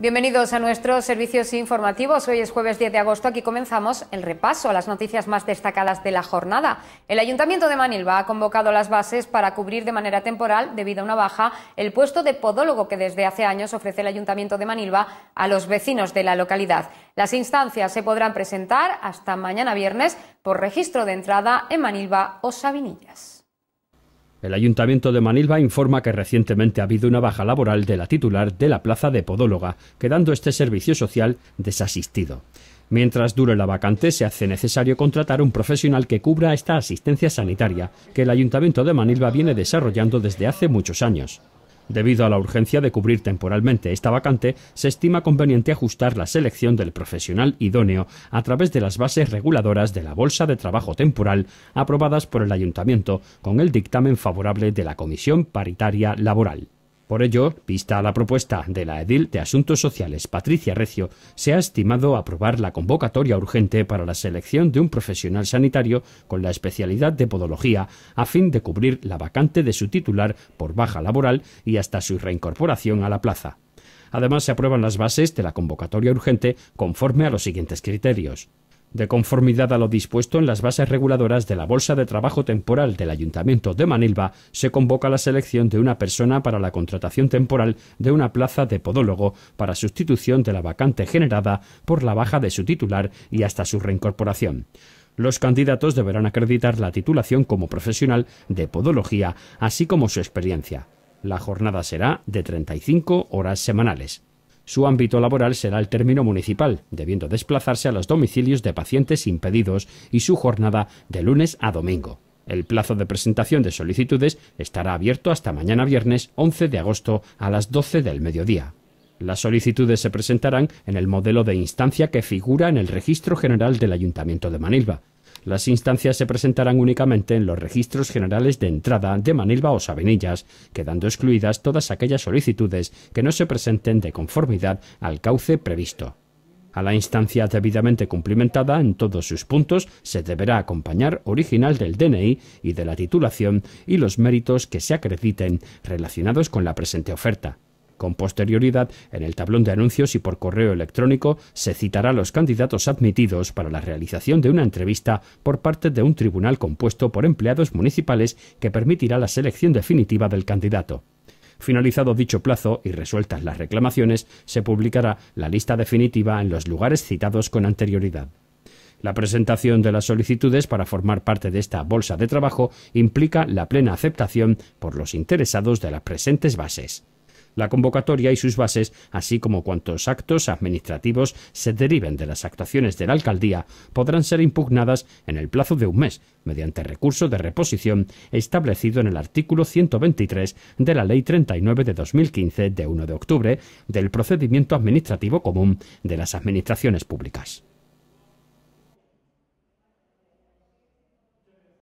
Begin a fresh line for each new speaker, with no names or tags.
Bienvenidos a nuestros servicios informativos. Hoy es jueves 10 de agosto. Aquí comenzamos el repaso a las noticias más destacadas de la jornada. El Ayuntamiento de Manilva ha convocado las bases para cubrir de manera temporal, debido a una baja, el puesto de podólogo que desde hace años ofrece el Ayuntamiento de Manilva a los vecinos de la localidad. Las instancias se podrán presentar hasta mañana viernes por registro de entrada en Manilva o Sabinillas.
El Ayuntamiento de Manilva informa que recientemente ha habido una baja laboral de la titular de la plaza de podóloga, quedando este servicio social desasistido. Mientras dure la vacante, se hace necesario contratar un profesional que cubra esta asistencia sanitaria que el Ayuntamiento de Manilva viene desarrollando desde hace muchos años. Debido a la urgencia de cubrir temporalmente esta vacante, se estima conveniente ajustar la selección del profesional idóneo a través de las bases reguladoras de la Bolsa de Trabajo Temporal aprobadas por el Ayuntamiento con el dictamen favorable de la Comisión Paritaria Laboral. Por ello, vista a la propuesta de la edil de Asuntos Sociales, Patricia Recio, se ha estimado aprobar la convocatoria urgente para la selección de un profesional sanitario con la especialidad de podología a fin de cubrir la vacante de su titular por baja laboral y hasta su reincorporación a la plaza. Además, se aprueban las bases de la convocatoria urgente conforme a los siguientes criterios. De conformidad a lo dispuesto en las bases reguladoras de la Bolsa de Trabajo Temporal del Ayuntamiento de Manilva, se convoca la selección de una persona para la contratación temporal de una plaza de podólogo para sustitución de la vacante generada por la baja de su titular y hasta su reincorporación. Los candidatos deberán acreditar la titulación como profesional de podología, así como su experiencia. La jornada será de 35 horas semanales. Su ámbito laboral será el término municipal, debiendo desplazarse a los domicilios de pacientes impedidos y su jornada de lunes a domingo. El plazo de presentación de solicitudes estará abierto hasta mañana viernes 11 de agosto a las 12 del mediodía. Las solicitudes se presentarán en el modelo de instancia que figura en el Registro General del Ayuntamiento de Manilva, las instancias se presentarán únicamente en los registros generales de entrada de Manilva o Sabinillas, quedando excluidas todas aquellas solicitudes que no se presenten de conformidad al cauce previsto. A la instancia debidamente cumplimentada en todos sus puntos se deberá acompañar original del DNI y de la titulación y los méritos que se acrediten relacionados con la presente oferta. Con posterioridad, en el tablón de anuncios y por correo electrónico se citará a los candidatos admitidos para la realización de una entrevista por parte de un tribunal compuesto por empleados municipales que permitirá la selección definitiva del candidato. Finalizado dicho plazo y resueltas las reclamaciones, se publicará la lista definitiva en los lugares citados con anterioridad. La presentación de las solicitudes para formar parte de esta bolsa de trabajo implica la plena aceptación por los interesados de las presentes bases la convocatoria y sus bases, así como cuantos actos administrativos se deriven de las actuaciones de la alcaldía, podrán ser impugnadas en el plazo de un mes, mediante recurso de reposición establecido en el artículo 123 de la Ley 39 de 2015 de 1 de octubre del procedimiento administrativo común de las administraciones públicas.